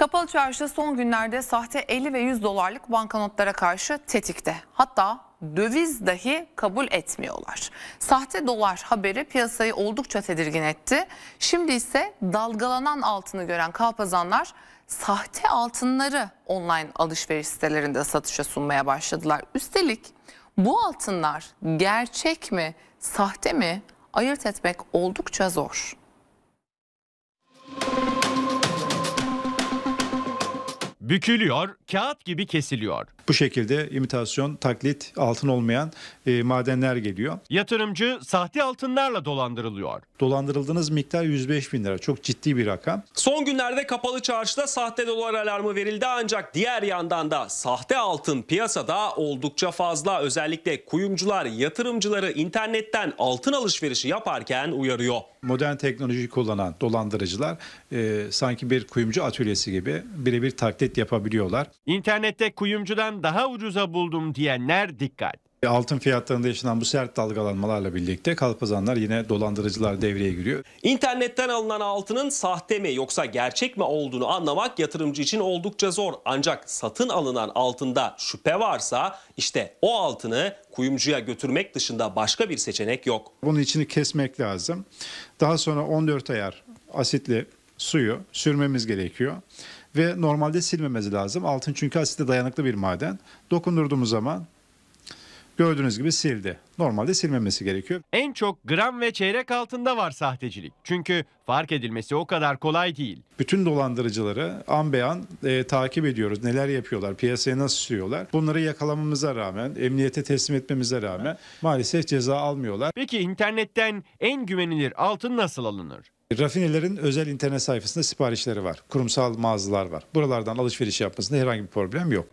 Kapalı çarşı son günlerde sahte 50 ve 100 dolarlık banknotlara karşı tetikte. Hatta döviz dahi kabul etmiyorlar. Sahte dolar haberi piyasayı oldukça tedirgin etti. Şimdi ise dalgalanan altını gören kalpazanlar sahte altınları online alışveriş sitelerinde satışa sunmaya başladılar. Üstelik bu altınlar gerçek mi, sahte mi ayırt etmek oldukça zor. bükülüyor, kağıt gibi kesiliyor. Bu şekilde imitasyon, taklit, altın olmayan e, madenler geliyor. Yatırımcı sahte altınlarla dolandırılıyor. Dolandırıldığınız miktar 105 bin lira. Çok ciddi bir rakam. Son günlerde kapalı çarşıda sahte dolar alarmı verildi ancak diğer yandan da sahte altın piyasada oldukça fazla. Özellikle kuyumcular yatırımcıları internetten altın alışverişi yaparken uyarıyor. Modern teknoloji kullanan dolandırıcılar e, sanki bir kuyumcu atölyesi gibi birebir taklit yapabiliyorlar. İnternette kuyumcudan daha ucuza buldum diyenler dikkat. E, altın fiyatlarında yaşanan bu sert dalgalanmalarla birlikte kalpazanlar yine dolandırıcılar devreye giriyor. İnternetten alınan altının sahte mi yoksa gerçek mi olduğunu anlamak yatırımcı için oldukça zor. Ancak satın alınan altında şüphe varsa işte o altını kuyumcuya götürmek dışında başka bir seçenek yok. Bunun içini kesmek lazım. Daha sonra 14 ayar asitli suyu sürmemiz gerekiyor ve normalde silmemesi lazım. Altın çünkü asitle dayanıklı bir maden. Dokundurduğumuz zaman Gördüğünüz gibi sildi. Normalde silmemesi gerekiyor. En çok gram ve çeyrek altında var sahtecilik. Çünkü fark edilmesi o kadar kolay değil. Bütün dolandırıcıları an beyan e, takip ediyoruz. Neler yapıyorlar, piyasaya nasıl sürüyorlar. Bunları yakalamamıza rağmen, emniyete teslim etmemize rağmen maalesef ceza almıyorlar. Peki internetten en güvenilir altın nasıl alınır? Rafinelerin özel internet sayfasında siparişleri var. Kurumsal mağazalar var. Buralardan alışveriş yapmasında herhangi bir problem yok.